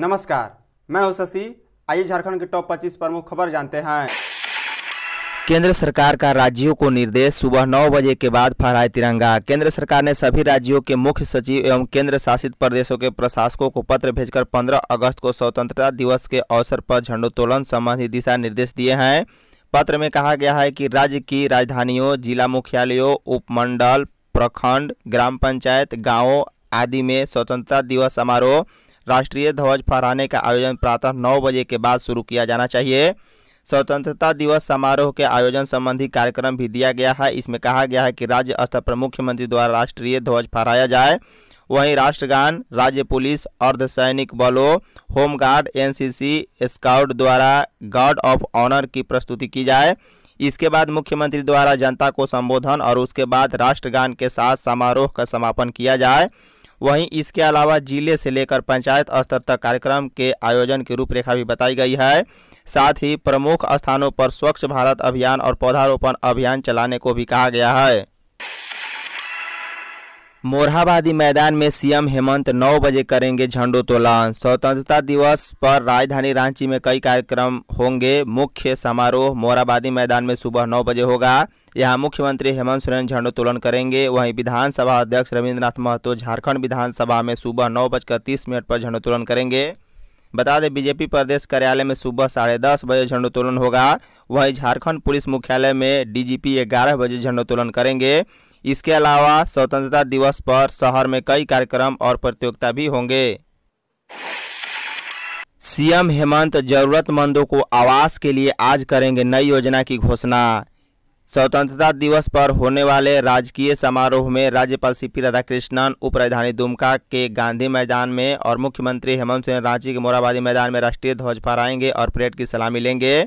नमस्कार मैं हूं शशि आइए झारखंड के टॉप 25 प्रमुख खबर जानते हैं केंद्र सरकार का राज्यों को निर्देश सुबह नौ बजे के बाद फहराए तिरंगा केंद्र सरकार ने सभी राज्यों के मुख्य सचिव एवं केंद्र शासित प्रदेशों के प्रशासकों को पत्र भेजकर 15 अगस्त को स्वतंत्रता दिवस के अवसर पर झंडोत्तोलन संबंधी दिशा निर्देश दिए हैं पत्र में कहा गया है कि राज्य की राजधानियों जिला मुख्यालयों उपमंडल प्रखंड ग्राम पंचायत गाँवों आदि में स्वतंत्रता दिवस समारोह राष्ट्रीय ध्वज फहराने का आयोजन प्रातः नौ बजे के बाद शुरू किया जाना चाहिए स्वतंत्रता दिवस समारोह के आयोजन संबंधी कार्यक्रम भी दिया गया है इसमें कहा गया है कि राज्य स्तर पर मुख्यमंत्री द्वारा राष्ट्रीय ध्वज फहराया जाए वहीं राष्ट्रगान राज्य पुलिस अर्धसैनिक बलों होमगार्ड एनसीसी स्काउट द्वारा गार्ड ऑफ ऑनर की प्रस्तुति की जाए इसके बाद मुख्यमंत्री द्वारा जनता को संबोधन और उसके बाद राष्ट्रगान के साथ समारोह का समापन किया जाए वहीं इसके अलावा जिले से लेकर पंचायत स्तर तक कार्यक्रम के आयोजन की रूपरेखा भी बताई गई है साथ ही प्रमुख स्थानों पर स्वच्छ भारत अभियान और पौधारोपण अभियान चलाने को भी कहा गया है मोरहाबादी मैदान में सीएम हेमंत 9 बजे करेंगे झंडोत्तोलन स्वतंत्रता दिवस पर राजधानी रांची में कई कार्यक्रम होंगे मुख्य समारोह मोरहाबादी मैदान में सुबह 9 बजे होगा यहाँ मुख्यमंत्री हेमंत सोरेन झंडोत्तोलन करेंगे वहीं विधानसभा अध्यक्ष रविन्द्रनाथ महतो झारखंड विधानसभा में सुबह नौ बजकर तीस मिनट पर झंडोत्तोलन करेंगे बता दें बीजेपी प्रदेश कार्यालय में सुबह साढ़े दस बजे झंडोत्तोलन होगा वहीं झारखंड पुलिस मुख्यालय में डीजीपी ग्यारह बजे झंडोत्तोलन करेंगे इसके अलावा स्वतंत्रता दिवस पर शहर में कई कार्यक्रम और प्रतियोगिता भी होंगे सीएम हेमंत जरूरतमंदों को आवास के लिए आज करेंगे नई योजना की घोषणा स्वतंत्रता दिवस पर होने वाले राजकीय समारोह में राज्यपाल सी पी राधाकृष्णन उप राजधानी दुमका के गांधी मैदान में और मुख्यमंत्री हेमंत सोरेन रांची के मोराबादी मैदान में राष्ट्रीय ध्वज फहराएंगे और परेड की सलामी लेंगे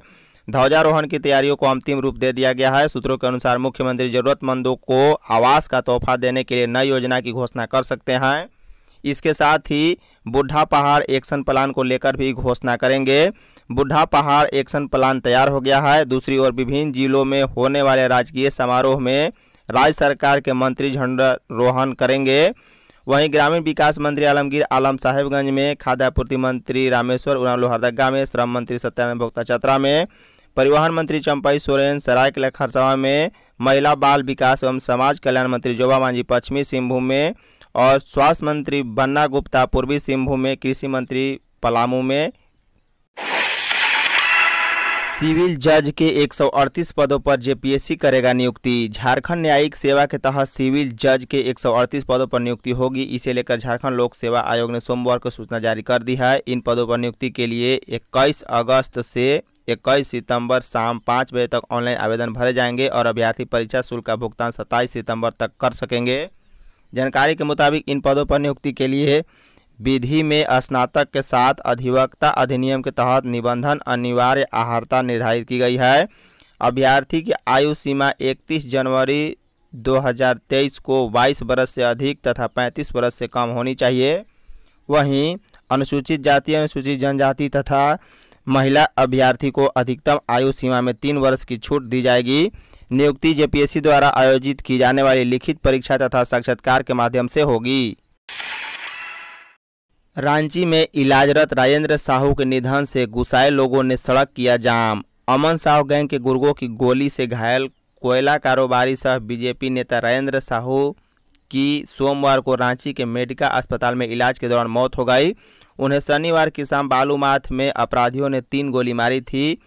ध्वजारोहण की तैयारियों को अंतिम रूप दे दिया गया है सूत्रों के अनुसार मुख्यमंत्री जरूरतमंदों को आवास का तोहफा देने के लिए नई योजना की घोषणा कर सकते हैं इसके साथ ही बुढ़ा पहाड़ एक्शन प्लान को लेकर भी घोषणा करेंगे बुढ़ा पहाड़ एक्शन प्लान तैयार हो गया है दूसरी ओर विभिन्न जिलों में होने वाले राजकीय समारोह में राज्य सरकार के मंत्री झंडा रोहन करेंगे वहीं ग्रामीण विकास मंत्री आलमगीर आलम साहेबगंज में खाद्य आपूर्ति मंत्री रामेश्वर उराव लोहरदगा में श्रम मंत्री सत्यानंद भोक्ता चतरा में परिवहन मंत्री चंपाई सोरेन सरायकला खरसावा में महिला बाल विकास एवं समाज कल्याण मंत्री जोबा मांझी पश्चिमी सिंहभूम में और स्वास्थ्य मंत्री बन्ना गुप्ता पूर्वी सिंहभूम में कृषि मंत्री पलामू में सिविल जज के 138 पदों पर जेपीएससी करेगा नियुक्ति झारखंड न्यायिक सेवा के तहत सिविल जज के 138 पदों पर नियुक्ति होगी इसे लेकर झारखंड लोक सेवा आयोग ने सोमवार को सूचना जारी कर दी है इन पदों पर नियुक्ति के लिए 21 अगस्त से 21 सितंबर शाम पाँच बजे तक ऑनलाइन आवेदन भरे जाएंगे और अभ्यर्थी परीक्षा शुल्क का भुगतान सत्ताईस सितम्बर तक कर सकेंगे जानकारी के मुताबिक इन पदों पर नियुक्ति के लिए विधि में स्नातक के साथ अधिवक्ता अधिनियम के तहत निबंधन अनिवार्य आहारता निर्धारित की गई है अभ्यर्थी की आयु सीमा 31 जनवरी 2023 को 22 वर्ष से अधिक तथा 35 वर्ष से कम होनी चाहिए वहीं अनुसूचित जाति अनुसूचित जनजाति तथा महिला अभ्यर्थी को अधिकतम आयु सीमा में तीन वर्ष की छूट दी जाएगी नियुक्ति जेपीएससी द्वारा आयोजित की जाने वाली लिखित परीक्षा तथा साक्षात्कार के माध्यम से होगी रांची में इलाजरत राजेंद्र साहू के निधन से गुस्साए लोगों ने सड़क किया जाम अमन साहू गैंग के गुर्गों की गोली से घायल कोयला कारोबारी सह बीजेपी नेता राजेंद्र साहू की सोमवार को रांची के मेडिका अस्पताल में इलाज के दौरान मौत हो गई उन्हें शनिवार की शाम बालूमाथ में अपराधियों ने तीन गोली मारी थी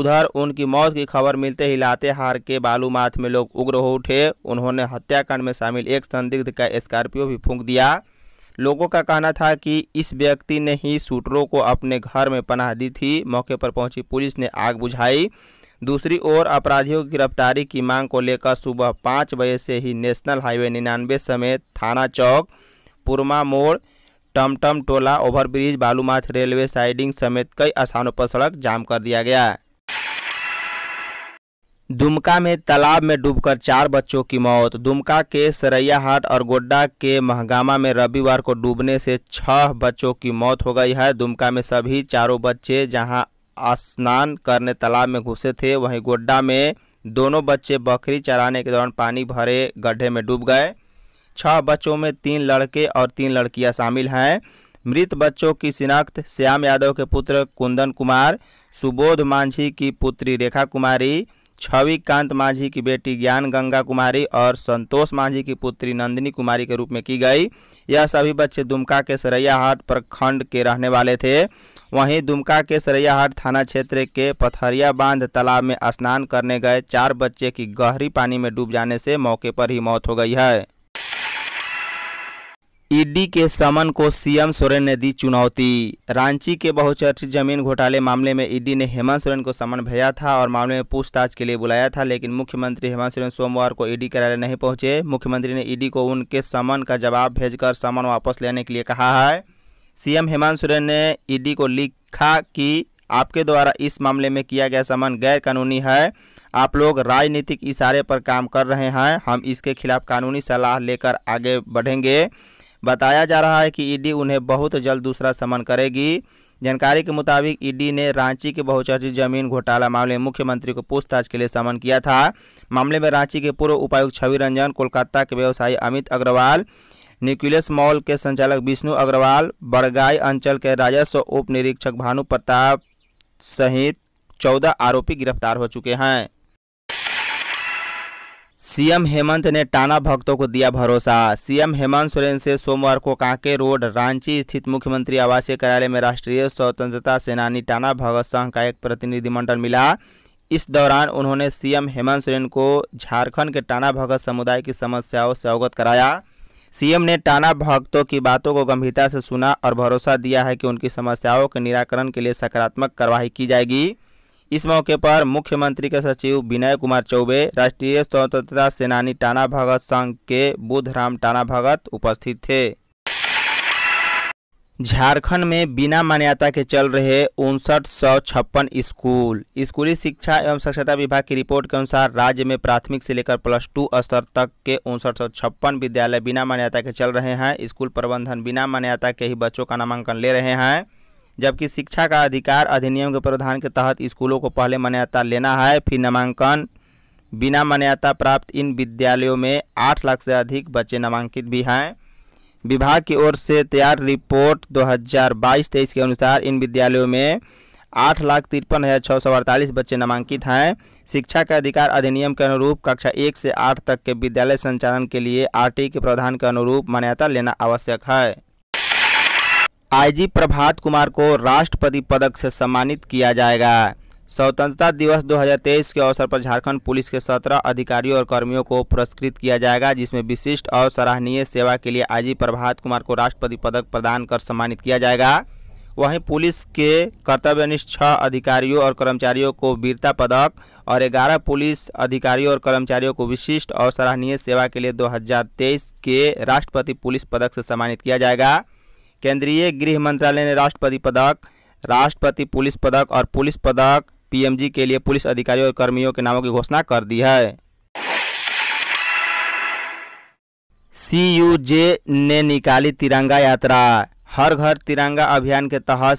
उधर उनकी मौत की खबर मिलते ही लातेहार के बालूमाथ में लोग उग्र हो उठे उन्होंने हत्याकांड में शामिल एक संदिग्ध का स्कॉर्पियो भी फूंक दिया लोगों का कहना था कि इस व्यक्ति ने ही शूटरों को अपने घर में पनाह दी थी मौके पर पहुंची पुलिस ने आग बुझाई दूसरी ओर अपराधियों की गिरफ्तारी की मांग को लेकर सुबह पाँच बजे से ही नेशनल हाईवे निन्यानवे समेत थाना चौक पुरमा मोड़ टमटम टोला ओवरब्रिज बालूमाथ रेलवे साइडिंग समेत कई स्थानों पर सड़क जाम कर दिया गया दुमका में तालाब में डूबकर चार बच्चों की मौत दुमका के सरैयाहाट और गोड्डा के महगामा में रविवार को डूबने से छह बच्चों की मौत हो गई है दुमका में सभी चारों बच्चे जहां स्नान करने तालाब में घुसे थे वहीं गोड्डा में दोनों बच्चे बकरी चराने के दौरान पानी भरे गड्ढे में डूब गए छह बच्चों में तीन लड़के और तीन लड़कियाँ शामिल हैं मृत बच्चों की शिनाख्त श्याम यादव के पुत्र कुंदन कुमार सुबोध मांझी की पुत्री रेखा कुमारी छवि कांत मांझी की बेटी ज्ञान गंगा कुमारी और संतोष मांझी की पुत्री नंदिनी कुमारी के रूप में की गई यह सभी बच्चे दुमका के सरैयाहाट प्रखंड के रहने वाले थे वहीं दुमका के सरैयाहाट थाना क्षेत्र के पथरिया बांध तालाब में स्नान करने गए चार बच्चे की गहरी पानी में डूब जाने से मौके पर ही मौत हो गई है ईडी के समन को सीएम सोरेन ने दी चुनौती रांची के बहुचर्चित जमीन घोटाले मामले में ईडी ने हेमंत सोरेन को समन भेजा था और मामले में पूछताछ के लिए बुलाया था लेकिन मुख्यमंत्री हेमंत सोरेन सोमवार को ईडी कार्यालय नहीं पहुंचे मुख्यमंत्री ने ईडी को उनके समन का जवाब भेजकर समन वापस लेने के लिए कहा है सीएम हेमंत सोरेन ने ईडी को लिखा कि आपके द्वारा इस मामले में किया गया समन गैर कानूनी है आप लोग राजनीतिक इशारे पर काम कर रहे हैं हम इसके खिलाफ कानूनी सलाह लेकर आगे बढ़ेंगे बताया जा रहा है कि ईडी उन्हें बहुत जल्द दूसरा समन करेगी जानकारी के मुताबिक ईडी ने रांची के बहुचर्चित जमीन घोटाला मामले में मुख्यमंत्री को पूछताछ के लिए समन किया था मामले में रांची के पूर्व उपायुक्त छवि रंजन कोलकाता के व्यवसायी अमित अग्रवाल न्यूक्लियस मॉल के संचालक विष्णु अग्रवाल बड़गाई अंचल के राजस्व उप निरीक्षक भानु प्रताप सहित चौदह आरोपी गिरफ्तार हो चुके हैं सीएम हेमंत ने टाना भक्तों को दिया भरोसा सीएम हेमंत सोरेन से सोमवार को कांके रोड रांची स्थित मुख्यमंत्री आवासीय कार्यालय में राष्ट्रीय स्वतंत्रता सेनानी टाना भगत संघ का एक प्रतिनिधिमंडल मिला इस दौरान उन्होंने सीएम हेमंत सोरेन को झारखंड के टाना भगत समुदाय की समस्याओं से अवगत कराया सीएम ने टाना भक्तों की बातों को गंभीरता से सुना और भरोसा दिया है कि उनकी समस्याओं के निराकरण के लिए सकारात्मक कार्रवाई की जाएगी इस मौके पर मुख्यमंत्री के सचिव विनय कुमार चौबे राष्ट्रीय स्वतंत्रता सेनानी टाना भगत संघ के बुद्ध राम टाना भगत उपस्थित थे झारखंड में बिना मान्यता के चल रहे उनसठ सौ छप्पन स्कूल स्कूली शिक्षा एवं साक्षरता विभाग की रिपोर्ट के अनुसार राज्य में प्राथमिक से लेकर प्लस टू स्तर तक के उनसठ सौ छप्पन विद्यालय बिना मान्यता के चल रहे हैं स्कूल प्रबंधन बिना मान्यता के ही बच्चों का नामांकन ले रहे हैं जबकि शिक्षा का अधिकार अधिनियम के प्रावधान के तहत स्कूलों को पहले मान्यता लेना है फिर नामांकन बिना मान्यता प्राप्त इन विद्यालयों में आठ लाख से अधिक बच्चे नामांकित भी हैं विभाग की ओर से तैयार रिपोर्ट 2022-23 के अनुसार इन विद्यालयों में आठ लाख तिरपन हज़ार छः सौ अड़तालीस बच्चे नामांकित हैं शिक्षा का अधिकार अधिनियम के अनुरूप कक्षा एक से आठ तक के विद्यालय संचालन के लिए आर के प्रावधान के अनुरूप मान्यता लेना आवश्यक है आईजी प्रभात कुमार को राष्ट्रपति पदक से सम्मानित किया जाएगा स्वतंत्रता दिवस 2023 के अवसर पर झारखंड पुलिस के 17 अधिकारियों और कर्मियों को पुरस्कृत किया जाएगा जिसमें विशिष्ट और सराहनीय सेवा के लिए आईजी प्रभात कुमार को राष्ट्रपति पदक प्रदान कर सम्मानित किया जाएगा वहीं पुलिस के कर्तव्यनिष्ठ छः अधिकारियों और कर्मचारियों को वीरता पदक और ग्यारह पुलिस अधिकारियों और कर्मचारियों को विशिष्ट और सराहनीय सेवा के लिए 2023 के राष्ट्रपति पुलिस पदक से सम्मानित किया जाएगा केंद्रीय गृह मंत्रालय ने राष्ट्रपति पदक राष्ट्रपति पुलिस पदक और पुलिस पदक पीएमजी के लिए पुलिस अधिकारियों और कर्मियों के नामों की घोषणा कर दी है सीयूजे ने निकाली तिरंगा यात्रा हर घर तिरंगा अभियान के तहत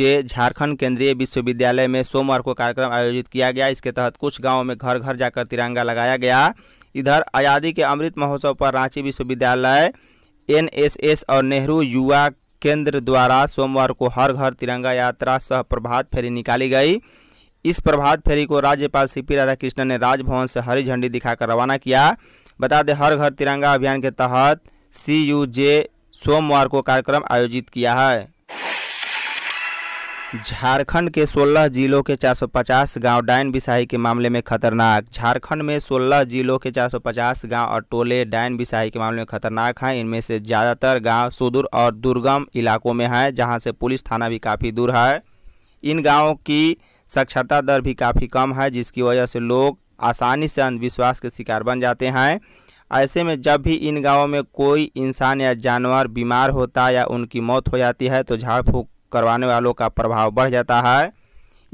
जे झारखंड केंद्रीय विश्वविद्यालय में सोमवार को कार्यक्रम आयोजित किया गया इसके तहत कुछ गांवों में घर घर जाकर तिरंगा लगाया गया इधर आज़ादी के अमृत महोत्सव पर रांची विश्वविद्यालय एनएसएस और नेहरू युवा केंद्र द्वारा सोमवार को हर घर तिरंगा यात्रा सह प्रभात फेरी निकाली गई इस प्रभात फेरी को राज्यपाल सी पी राधाकृष्णन ने राजभवन से हरी झंडी दिखाकर रवाना किया बता दें हर घर तिरंगा अभियान के तहत सी यू जे सोमवार को कार्यक्रम आयोजित किया है झारखंड के 16 जिलों के 450 गांव डायन बिसाही के मामले में खतरनाक झारखंड में 16 जिलों के 450 गांव और टोले डायन बिसाही के मामले में खतरनाक हैं इनमें से ज़्यादातर गांव सुदूर और दुर्गम इलाकों में हैं जहां से पुलिस थाना भी काफ़ी दूर है इन गांवों की साक्षरता दर भी काफ़ी कम है जिसकी वजह से लोग आसानी से अंधविश्वास के शिकार बन जाते हैं ऐसे में जब भी इन गाँवों में कोई इंसान या जानवर बीमार होता या उनकी मौत हो जाती है तो झाड़ फूँक करवाने वालों का प्रभाव बढ़ जाता है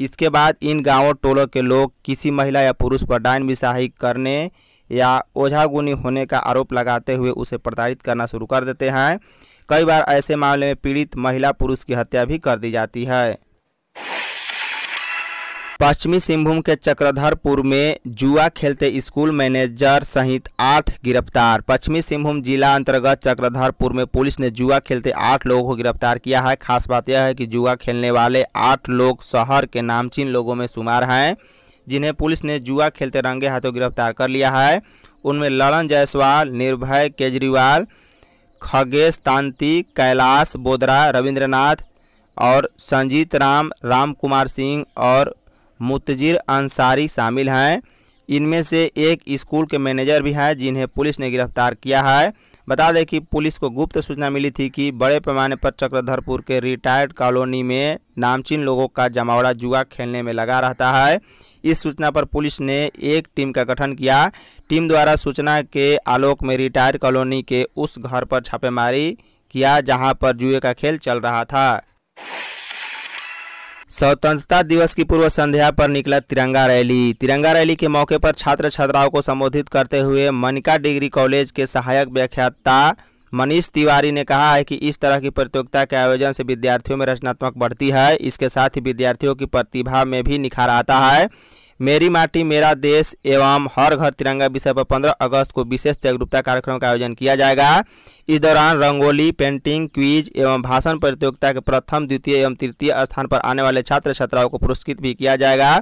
इसके बाद इन गांवों टोलों के लोग किसी महिला या पुरुष पर डायन बिसाही करने या ओझागुनी होने का आरोप लगाते हुए उसे प्रताड़ित करना शुरू कर देते हैं कई बार ऐसे मामले में पीड़ित महिला पुरुष की हत्या भी कर दी जाती है पश्चिमी सिंहभूम के चक्रधरपुर में जुआ खेलते स्कूल मैनेजर सहित आठ गिरफ्तार पश्चिमी सिंहभूम जिला अंतर्गत चक्रधरपुर में पुलिस ने जुआ खेलते आठ लोगों को गिरफ्तार किया है खास बात यह है कि जुआ खेलने वाले आठ लोग शहर के नामचीन लोगों में शुमार हैं जिन्हें पुलिस ने जुआ खेलते रंगे हाथों गिरफ्तार कर लिया है उनमें ललन जायसवाल निर्भय केजरीवाल खगेश तांति कैलाश बोदरा रविन्द्रनाथ और संजीत राम राम कुमार सिंह और मुतजिर अंसारी शामिल हैं इनमें से एक स्कूल के मैनेजर भी हैं जिन्हें पुलिस ने गिरफ्तार किया है बता दें कि पुलिस को गुप्त सूचना मिली थी कि बड़े पैमाने पर चक्रधरपुर के रिटायर्ड कॉलोनी में नामचीन लोगों का जमावड़ा जुआ खेलने में लगा रहता है इस सूचना पर पुलिस ने एक टीम का गठन किया टीम द्वारा सूचना के आलोक में रिटायर्ड कॉलोनी के उस घर पर छापेमारी किया जहां पर जुए का खेल चल रहा था स्वतंत्रता दिवस की पूर्व संध्या पर निकला तिरंगा रैली तिरंगा रैली के मौके पर छात्र छात्राओं को संबोधित करते हुए मनिका डिग्री कॉलेज के सहायक व्याख्याता मनीष तिवारी ने कहा है कि इस तरह की प्रतियोगिता के आयोजन से विद्यार्थियों में रचनात्मक बढ़ती है इसके साथ ही विद्यार्थियों की प्रतिभा में भी निखार आता है मेरी माटी मेरा देश एवं हर घर तिरंगा विषय पर 15 अगस्त को विशेष जागरूकता कार्यक्रम का आयोजन किया जाएगा इस दौरान रंगोली पेंटिंग क्विज एवं भाषण प्रतियोगिता के प्रथम द्वितीय एवं तृतीय स्थान पर आने वाले छात्र छात्राओं को पुरस्कृत भी किया जाएगा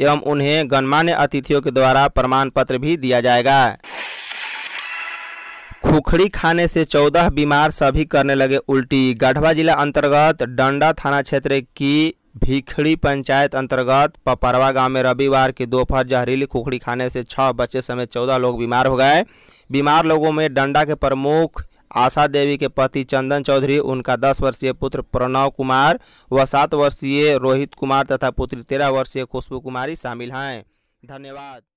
एवं उन्हें गणमान्य अतिथियों के द्वारा प्रमाण पत्र भी दिया जाएगा खुखड़ी खाने से चौदह बीमार सभी करने लगे उल्टी गढ़वा जिला अंतर्गत डंडा थाना क्षेत्र की भीखड़ी पंचायत अंतर्गत पपरवा गांव में रविवार की दोपहर जहरीली खुखड़ी खाने से छः बच्चे समेत चौदह लोग बीमार हो गए बीमार लोगों में डंडा के प्रमुख आशा देवी के पति चंदन चौधरी उनका दस वर्षीय पुत्र प्रणव कुमार व सात वर्षीय रोहित कुमार तथा पुत्री तेरह वर्षीय खुशबू कुमारी शामिल हैं धन्यवाद